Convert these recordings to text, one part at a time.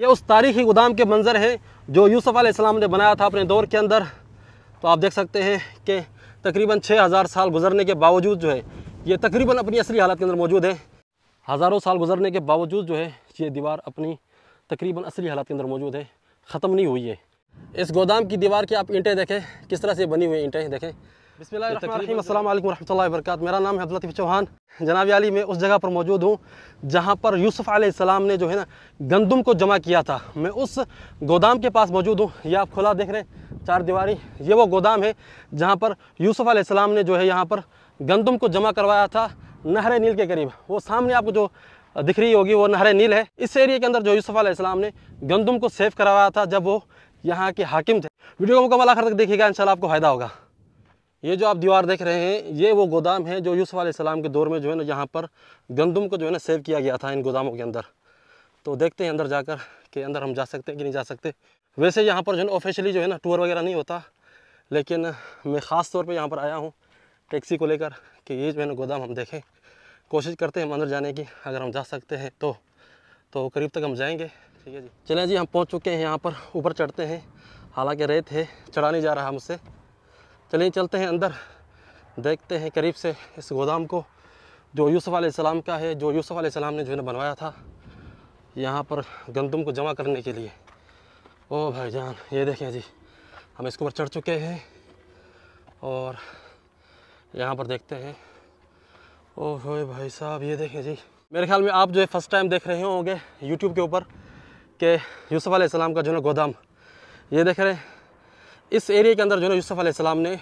ये उस तारीखी गोदाम के मंज़र हैं जो यूसुफ़ आसमाम ने बनाया था अपने दौर के अंदर तो आप देख सकते हैं कि तकरीबन 6000 साल गुजरने के बावजूद जो है ये तकरीबन अपनी असली हालत के अंदर मौजूद है हज़ारों साल गुजरने के बावजूद जो है ये दीवार अपनी तकरीबन असली हालत के अंदर मौजूद है ख़त्म नहीं हुई है इस गोदाम की दीवार की आप ईंटें देखें किस तरह से बनी हुई ईंटें देखें बिस्मिल्लाम वरहमल वरक मेरा नाम है अब्दुल्लतीफ़ चौहान जनाब अली मैं उस जगह पर मौजूद हूँ जहाँ पर यूसुफ़ आसमाम ने जो है ना गंदम को जमा किया था मैं उस गोदाम के पास मौजूद हूँ ये आप खुला देख रहे हैं चार दीवारी ये वो गोदाम है जहाँ पर यूसुफ़ आसमाम ने जो है यहाँ पर गंदम को जमा करवाया था नहर नील के करीब वो सामने आपको जो दिख रही होगी वो नहर नील है इस एरिए के अंदर जो यूसुफ़ आसमाम ने गंदम को सेव करवाया था जब वो यहाँ के हाकिम थे वीडियो को मुकमल आखिर तक देखिएगा इन आपको फ़ायदा होगा ये जो आप दीवार देख रहे हैं ये वो गोदाम है जो यूसुफ़ सलाम के दौर में जो है ना यहाँ पर गंदम को जो है ना सेव किया गया था इन गोदामों के अंदर तो देखते हैं अंदर जाकर कि अंदर हम जा सकते हैं कि नहीं जा सकते वैसे यहाँ पर जो है ना ऑफिशियली जो है ना टूर वगैरह नहीं होता लेकिन मैं ख़ास तौर पर यहाँ पर आया हूँ टैक्सी को लेकर कि ये जो है ना गोदाम हम देखें कोशिश करते हैं हम अंदर जाने की अगर हम जा सकते हैं तो तो करीब तक हम जाएंगे ठीक है जी चलें जी हम पहुँच चुके हैं यहाँ पर ऊपर चढ़ते हैं हालांकि रेत है चढ़ा नहीं जा रहा हमसे चलिए चलते हैं अंदर देखते हैं करीब से इस गोदाम को जो यूसुफ़ आलाम का है जो यूसुफ़ आलाम ने जो है बनवाया था यहाँ पर गंदम को जमा करने के लिए ओ भाई जान ये देखें जी हम इसके ऊपर चढ़ चुके हैं और यहाँ पर देखते हैं ओह भाई साहब ये देखें जी मेरे ख्याल में आप जो है फ़र्स्ट टाइम देख रहे होंगे यूट्यूब के ऊपर के यूसुफ़ आलाम का जो है गोदाम ये देख रहे हैं इस एरिया के अंदर जो है यूसुफ़ आसमाम ने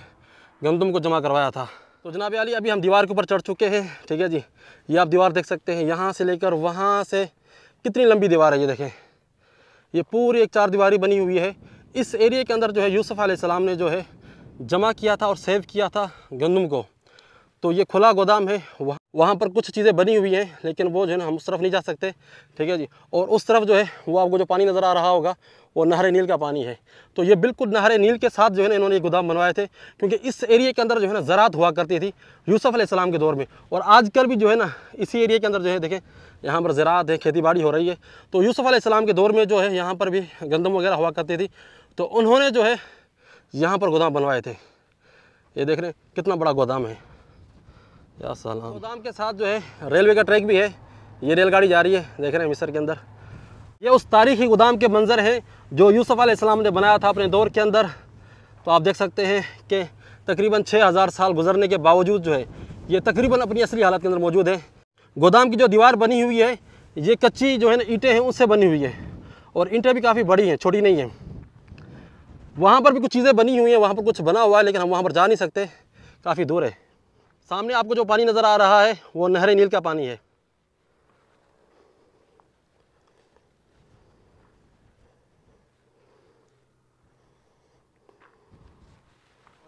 गंदम को जमा करवाया था तो जनाब अली अभी हम दीवार के ऊपर चढ़ चुके हैं ठीक है जी ये आप दीवार देख सकते हैं यहाँ से लेकर वहाँ से कितनी लंबी दीवार है ये देखें ये पूरी एक चार दीवारी बनी हुई है इस एरिया के अंदर जो है यूसुफ़ आसमाम ने जो है जमा किया था और सेव किया था गंदम को तो ये खुला गोदाम है वहाँ वहाँ पर कुछ चीज़ें बनी हुई हैं लेकिन वो जो है ना हम उस तरफ नहीं जा सकते ठीक है जी और उस तरफ जो है वो आपको जो पानी नज़र आ रहा होगा वो नहर नील का पानी है तो ये बिल्कुल नहर नील के साथ जो है ना इन्होंने ये गोदाम बनवाए थे क्योंकि इस एरिए के अंदर जो है ना ज़रात हुआ करती थी यूसफ़ अलैहिस्सलाम के दौर में और आजकल भी जो है ना इसी एरिए के अंदर जो है देखें यहाँ पर ज़रात है खेती बाड़ी हो रही है तो यूसफ अलैहिस्सलाम के दौर में जो है यहाँ पर भी गंदम वगैरह हुआ करती थी तो उन्होंने जो है यहाँ पर गोदाम बनवाए थे ये देख रहे हैं कितना बड़ा गोदाम है क्या सलाम गोदाम के साथ जो है रेलवे का ट्रैक भी है ये रेलगाड़ी जा रही है देख रहे हैं मिसर के अंदर ये उस तारीखी गोदाम के मंज़र है जो यूसुफ़ आसमाम ने बनाया था अपने दौर के अंदर तो आप देख सकते हैं कि तकरीबन 6000 साल गुजरने के बावजूद जो है ये तकरीबन अपनी असली हालत के अंदर मौजूद है गोदाम की जो दीवार बनी हुई है ये कच्ची जो है ना ईंटें हैं उससे बनी हुई है और ईंटें भी काफ़ी बड़ी हैं छोटी नहीं हैं वहाँ पर भी कुछ चीज़ें बनी हुई हैं वहाँ पर कुछ बना हुआ है लेकिन हम वहाँ पर जा नहीं सकते काफ़ी दूर है सामने आपको जो पानी नज़र आ रहा है वो नहर नील का पानी है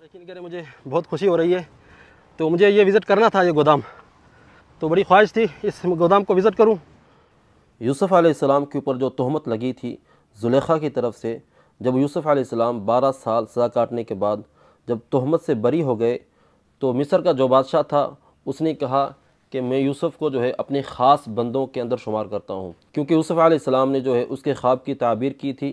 यकीन करें मुझे बहुत खुशी हो रही है तो मुझे ये विज़िट करना था ये गोदाम तो बड़ी ख्वाहिश थी इस गोदाम को विज़िट करूं यूसुफ़ आसमाम के ऊपर जो तहमत लगी थी जुलेखा की तरफ से जब यूसुफ़ आसमाम 12 साल सज़ा काटने के बाद जब तहमत से बरी हो गए तो मिस्र का जो बादशाह था उसने कहा कि मैं यूसुफ़ को जो है अपने ख़ास बंदों के अंदर शुमार करता हूँ क्योंकि यूसुफ़ आसमाम ने जो है उसके ख्वाब की ताबीर की थी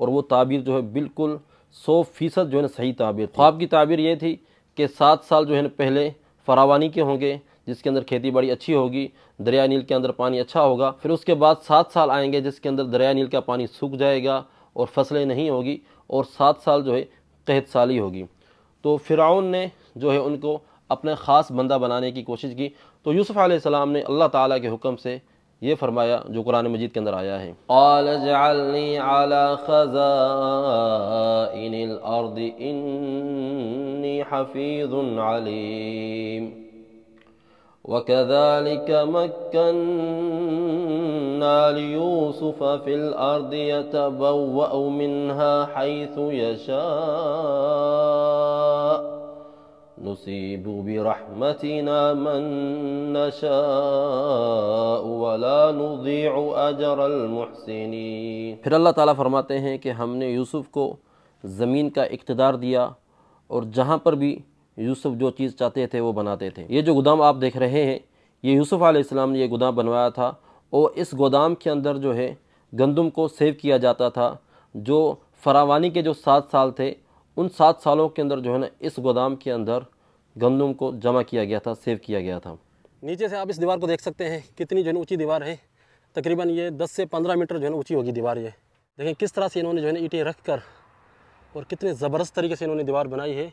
और वो ताबीर जो है बिल्कुल सौ फ़ीसद जो है ना सही ताबीर ख्वाब की ताबीर ये थी कि सात साल जो है ना पहले फरावानी के होंगे जिसके अंदर खेती बाड़ी अच्छी होगी दरिया नील के अंदर पानी अच्छा होगा फिर उसके बाद सात साल आएंगे जिसके अंदर दरिया नील का पानी सूख जाएगा और फसलें नहीं होगी और सात साल जो है कहत साली होगी तो फिराउन ने जो है उनको अपने ख़ास बंदा बनाने की कोशिश की तो यूसुफ़ आसमाम ने अल्लाह ताली के हुक्म से ये फरमाया जो कुरान मजीद के अंदर आया है وكذلك ليوسف في يتبوأ منها حيث يشاء نصيب برحمتنا من نشاء ولا نضيع أجر المحسنين फिर अल्लाह ताला फरमाते हैं कि हमने यूसुफ को ज़मीन का इकतदार दिया और जहाँ पर भी यूसुफ जो चीज़ चाहते थे वो बनाते थे ये जो गोदाम आप देख रहे हैं ये यूसुफ़ आसमाम ने ये गोदाम बनवाया था और इस गोदाम के अंदर जो है गंदम को सेव किया जाता था जो फरावानी के जो सात साल थे उन सात सालों के अंदर जो है ना इस गोदाम के अंदर गंदम को जमा किया गया था सेव किया गया था नीचे से आप इस दीवार को देख सकते हैं कितनी जो है ऊँची दीवार है तकरीबन ये दस से पंद्रह मीटर जो है ऊँची होगी दीवार ये देखें किस तरह से इन्होंने जो है ईटें रख कर और कितने ज़बरदस्त तरीके से इन्होंने दीवार बनाई है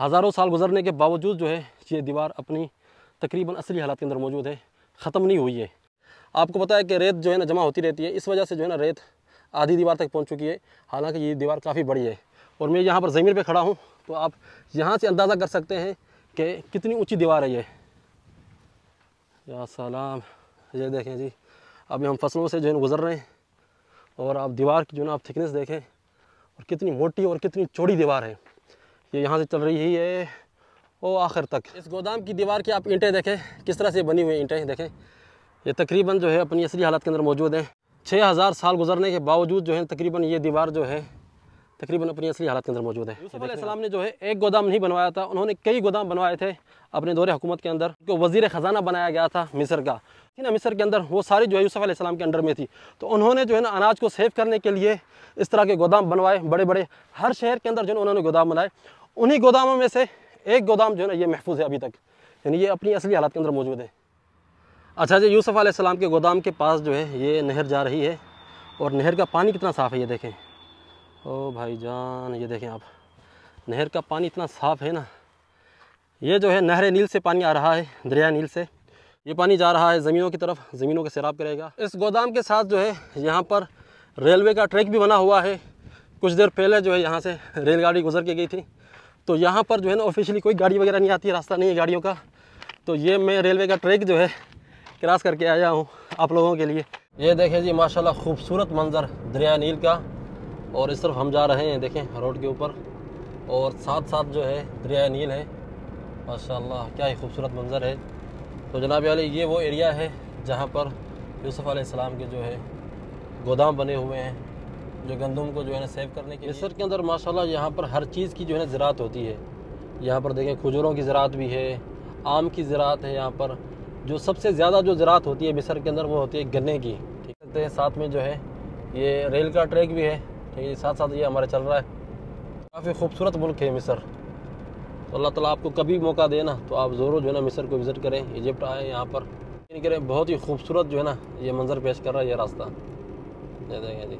हज़ारों साल गुजरने के बावजूद जो है ये दीवार अपनी तकरीबन असली हालात के अंदर मौजूद है ख़त्म नहीं हुई है आपको पता है कि रेत जो है ना जमा होती रहती है इस वजह से जो है ना रेत आधी दीवार तक पहुंच चुकी है हालांकि ये दीवार काफ़ी बड़ी है और मैं यहाँ पर ज़मीन पर खड़ा हूँ तो आप यहाँ से अंदाज़ा कर सकते हैं कि कितनी ऊँची दीवार है ये या सलाम ये देखें जी अभी हम फसलों से जो है गुज़र रहे हैं और आप दीवार की जो ना आप थिकनेस देखें और कितनी मोटी और कितनी चौड़ी दीवार है ये यहाँ से चल रही है ओ आखिर तक इस गोदाम की दीवार की आप ईंटें देखें किस तरह से बनी हुई ईंटें देखें ये तकरीबन जो है अपनी असली हालत के अंदर मौजूद हैं छः हज़ार साल गुजरने के बावजूद जो है तकरीबन ये दीवार जो है तकरीबन अपनी असली हालत के अंदर मौजूद है यूसुफ़ ने जो है एक गोदाम नहीं बनवाया था उन्होंने कई गोदाम बनवाए थे अपने दौरे हुकूमत के अंदर जो वजीर ख़जाना बनाया गया था मिस्र का है ना मिस्र के अंदर वो सारी जो है यूसफ़ आसमाम के अंडर में थी तो उन्होंने जो है ना अनाज को सेव करने के लिए इस तरह के गोदाम बनवाए बड़े बड़े हर शहर के अंदर जो है उन्होंने गोदाम बनाए उन्हीं गोदामों में से एक गोदाम जो है ना ये महफूज है अभी तक यानी ये अपनी असली हालत के अंदर मौजूद है अच्छा जी यूसफ़ आसमाम के गोदाम के पास जो है ये नहर जा रही है और नहर का पानी कितना साफ़ है ये देखें ओ भाई जान ये देखें आप नहर का पानी इतना साफ़ है ना ये जो है नहर नील से पानी आ रहा है दरिया नील से ये पानी जा रहा है ज़मीनों की तरफ ज़मीनों का सैराब करेगा इस गोदाम के साथ जो है यहाँ पर रेलवे का ट्रैक भी बना हुआ है कुछ देर पहले जो है यहाँ से रेलगाड़ी गुजर के गई थी तो यहाँ पर जो है ना ऑफिशियली कोई गाड़ी वगैरह नहीं आती रास्ता नहीं है गाड़ियों का तो ये मैं रेलवे का ट्रैक जो है क्रॉस करके आया हूँ आप लोगों के लिए ये देखें जी माशाल्लाह खूबसूरत मंज़र दरिया नील का और इस तरफ हम जा रहे हैं देखें रोड के ऊपर और साथ साथ जो है दरिया नील है माशा क्या ही खूबसूरत मंज़र है तो जनाब अली ये वो एरिया है जहाँ पर यूसुफ़ आसमाम के जो है गोदाम बने हुए हैं जो गंदम को जो है ना सेव करने के मिसर के अंदर माशाल्लाह यहाँ पर हर चीज़ की जो है ना ज़रात होती है यहाँ पर देखें खजूरों की ज़रात भी है आम की ज़रात है यहाँ पर जो सबसे ज़्यादा जो ज़रात होती है मिसर के अंदर वो होती है गन्ने की ठीक है साथ में जो है ये रेल का ट्रैक भी है ठीक है साथ साथ ये हमारा चल रहा है काफ़ी खूबसूरत मुल्क है मिसर तो अल्लाह ताला आपको कभी मौका दे ना तो आप ज़रूर जो है ना मिसर को विज़िट करें इजिप्ट आएँ यहाँ पर करें बहुत ही खूबसूरत जो है ना ये मंज़र पेश कर रहा है ये रास्ता देखें जी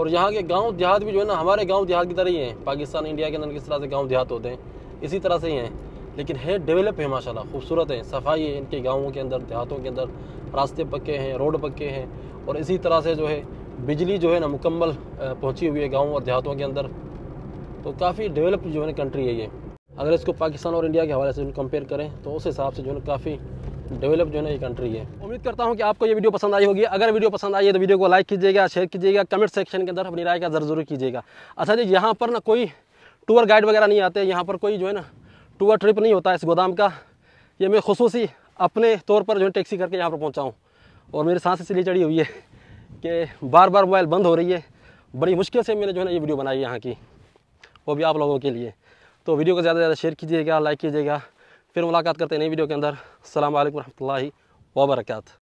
और यहाँ के गांव देहात भी जो है ना हमारे गांव देहात की तरह ही हैं पाकिस्तान इंडिया के अंदर किस तरह से गाँव देहात होते हैं इसी तरह से ही हैं लेकिन है डेवलप है माशाल्लाह खूबसूरत है सफाई है इनके गाँवों के अंदर देहातों के अंदर रास्ते पक्के हैं रोड पक्के हैं और इसी तरह से जो है बिजली जो है ना मुकम्मल पहुँची हुई है गाँव और देहातों के अंदर तो काफ़ी डेवलप जो है ना कंट्री है ये अगर इसको पाकिस्तान और इंडिया के हवाले से कंपेयर करें तो उस हिसाब से जो है काफ़ी डेवलप जो है ना ये कंट्री है उम्मीद करता हूँ कि आपको ये वीडियो पसंद आई होगी अगर वीडियो पसंद आई है तो वीडियो को लाइक कीजिएगा शेयर कीजिएगा कमेंट सेक्शन के अंदर अपनी राय का जरूर कीजिएगा अच्छा जी यहाँ पर ना कोई टूर गाइड वगैरह नहीं आते यहाँ पर कोई जो है ना टूर ट्रिप नहीं होता इस गोदाम का ये मैं खसूसी अपने तौर पर जो है टैक्सी करके यहाँ पर पहुँचाऊँ और मेरे सांस इसलिए चढ़ी हुई है कि बार बार मोबाइल बंद हो रही है बड़ी मुश्किल से मैंने जो है ना ये वीडियो बनाई यहाँ की वो भी आप लोगों के लिए तो वीडियो को ज़्यादा से ज़्यादा शेयर कीजिएगा लाइक कीजिएगा फिर मुलाकात करते हैं नई वीडियो के अंदर अल्लाम वरहि वबरक